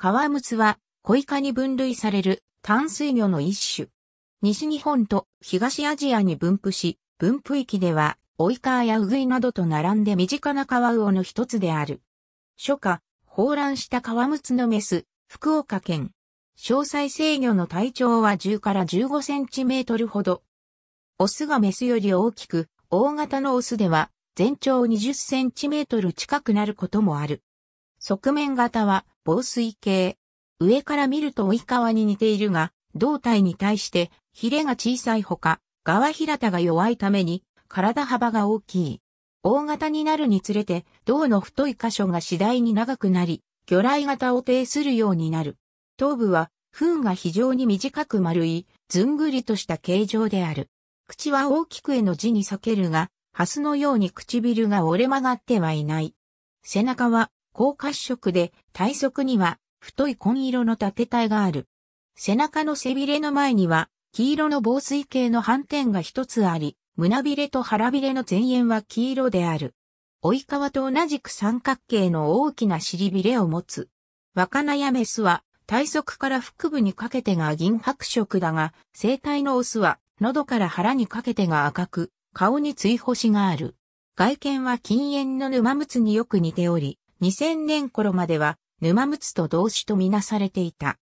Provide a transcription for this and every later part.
川ムツは、小イカに分類される淡水魚の一種。西日本と東アジアに分布し、分布域では、オイカーやウグイなどと並んで身近なカワウオの一つである。初夏、放卵したカワムツのメス、福岡県。詳細制御の体長は10から15センチメートルほど。オスがメスより大きく、大型のオスでは全長20センチメートル近くなることもある。側面型は防水系。上から見ると追い川に似ているが、胴体に対してヒレが小さいほか、側平田が弱いために体幅が大きい。大型になるにつれて、胴の太い箇所が次第に長くなり、魚雷型を呈するようになる。頭部は、糞が非常に短く丸い、ずんぐりとした形状である。口は大きくへの字に裂けるが、ハスのように唇が折れ曲がってはいない。背中は高褐色で体側には太い紺色の縦体がある。背中の背びれの前には黄色の防水系の斑点が一つあり、胸びれと腹びれの前縁は黄色である。追川と同じく三角形の大きな尻びれを持つ。若菜やメスは体側から腹部にかけてが銀白色だが、生体のオスは喉から腹にかけてが赤く、顔に追星がある。外見は禁煙の沼むつによく似ており、2000年頃までは沼むつと同種とみなされていた。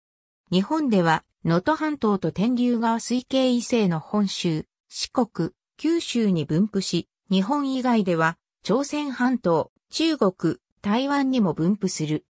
日本では、能登半島と天竜川水系異性の本州、四国、九州に分布し、日本以外では、朝鮮半島、中国、台湾にも分布する。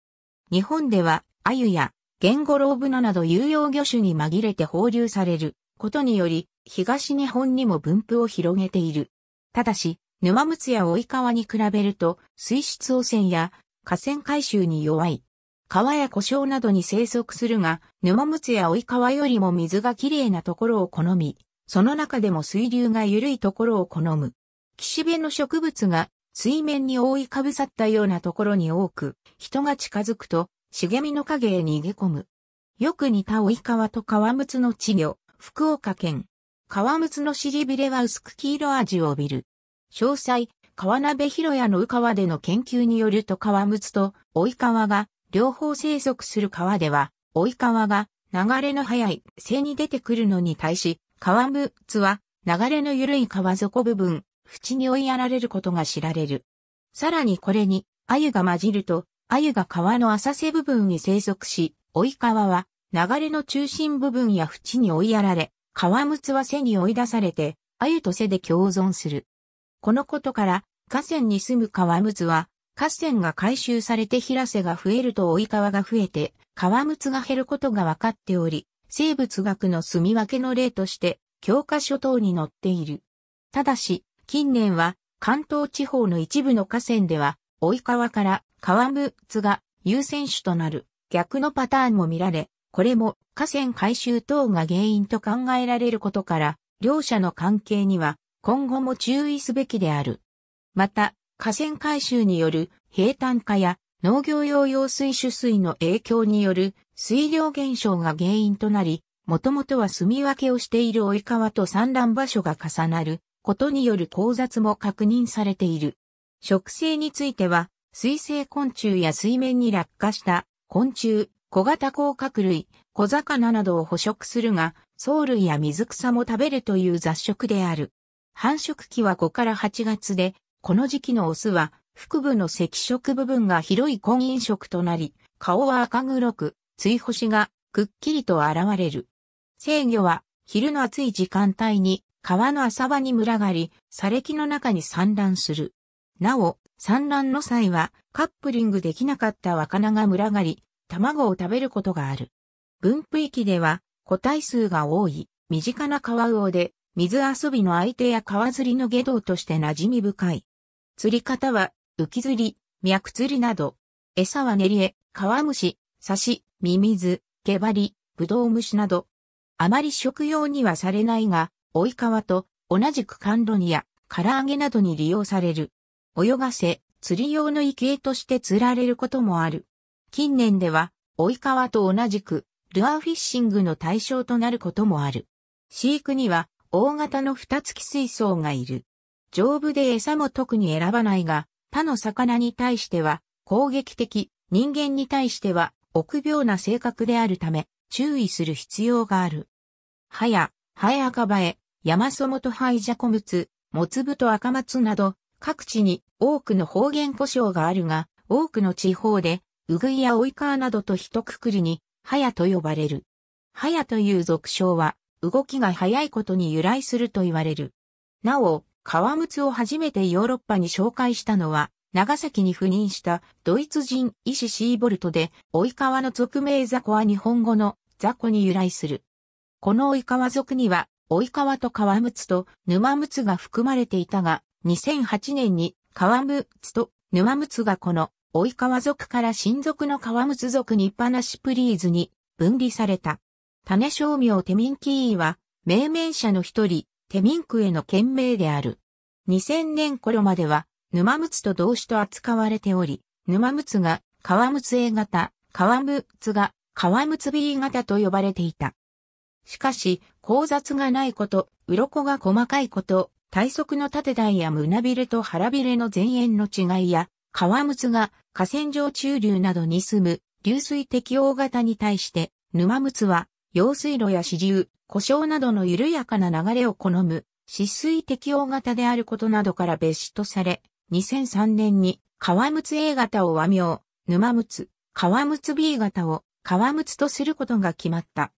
日本では、アユや、ゲンゴロウブナなど有用魚種に紛れて放流されることにより、東日本にも分布を広げている。ただし、沼むつや及川に比べると、水質汚染や河川回収に弱い。川や故障などに生息するが、沼むつや追川よりも水がきれいなところを好み、その中でも水流が緩いところを好む。岸辺の植物が水面に覆いかぶさったようなところに多く、人が近づくと茂みの影へ逃げ込む。よく似た追川と川むつの稚魚、福岡県。川むつの尻びれは薄く黄色味を帯びる。詳細、川鍋広屋の宇川での研究によると川睦と追川が両方生息する川では、追川が流れの速い背に出てくるのに対し、川睦は流れの緩い川底部分、縁に追いやられることが知られる。さらにこれに、鮎が混じると、鮎が川の浅瀬部分に生息し、追川は流れの中心部分や縁に追いやられ、川睦は背に追い出されて、鮎と背で共存する。このことから、河川に住む川むずは、河川が回収されて平瀬が増えると追い川が増えて、川むつが減ることが分かっており、生物学の住み分けの例として、教科書等に載っている。ただし、近年は、関東地方の一部の河川では、追い川から川むつが優先種となる逆のパターンも見られ、これも河川改修等が原因と考えられることから、両者の関係には今後も注意すべきである。また、河川改修による平坦化や農業用用水取水の影響による水量減少が原因となり、もともとは住み分けをしている及川と産卵場所が重なることによる交雑も確認されている。植生については、水生昆虫や水面に落下した昆虫、小型甲殻類、小魚などを捕食するが、藻類や水草も食べるという雑食である。繁殖期は5から8月で、この時期のオスは、腹部の赤色部分が広い婚姻色となり、顔は赤黒く、追星がくっきりと現れる。制御は、昼の暑い時間帯に、川の浅場に群がり、砂礫の中に産卵する。なお、産卵の際は、カップリングできなかった若菜が群がり、卵を食べることがある。分布域では、個体数が多い、身近な川魚で、水遊びの相手や川釣りの下道として馴染み深い。釣り方は、浮き釣り、脈釣りなど、餌は練り絵、川虫、刺し、ミミズ、毛針、ブドウ虫など、あまり食用にはされないが、追い川と同じく甘露煮や唐揚げなどに利用される。泳がせ、釣り用の池江として釣られることもある。近年では、追い川と同じく、ルアーフィッシングの対象となることもある。飼育には、大型の二月水槽がいる。丈夫で餌も特に選ばないが、他の魚に対しては攻撃的、人間に対しては臆病な性格であるため、注意する必要がある。はや、ハや赤バエ、ヤマソモトハイジャコムツ、モツブト赤松など、各地に多くの方言故障があるが、多くの地方で、ウグイやオイカーなどと一括りに、ハヤと呼ばれる。ハヤという俗称は、動きが速いことに由来すると言われる。なお、革靴を初めてヨーロッパに紹介したのは、長崎に赴任したドイツ人医師シーボルトで、追川の俗名雑魚は日本語の雑魚に由来する。この追川革族には、追川革と革靴と沼つが含まれていたが、2008年に革靴と沼つがこの追川革族から親族の革靴族にパナシプリーズに分離された。種商名テミンキーは、命名者の一人、テミンクへの県名である。2000年頃までは、沼むつと動詞と扱われており、沼むつが、川むつ A 型、川むつが、川むつ B 型と呼ばれていた。しかし、交雑がないこと、鱗が細かいこと、体側の縦台や胸びれと腹びれの前縁の違いや、川むつが河川上中流などに住む流水適応型に対して、沼つは用水路や支流、故障などの緩やかな流れを好む、湿水適応型であることなどから別種とされ、2003年に、川つ A 型を和名、沼睦、川つ B 型を川つとすることが決まった。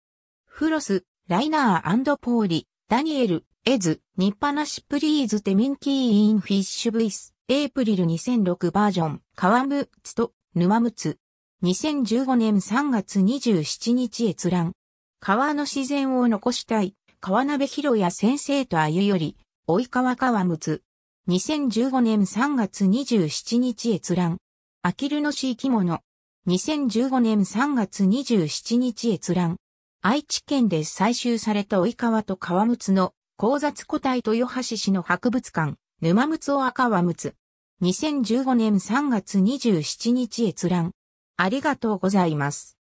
フロス、ライナーポーリ、ダニエル、エズ、ニッパナシプリーズテミンキーインフィッシュブイス、エイプリル2006バージョン、川つと沼つ。2015年3月27日閲覧。川の自然を残したい、川鍋博也先生とあゆより、及川川むつ。2015年3月27日閲覧。あきる野市生き物。2015年3月27日閲覧。愛知県で採集された及川と川むつの交雑個体豊橋市の博物館、沼むつを赤はつ。2015年3月27日閲覧。ありがとうございます。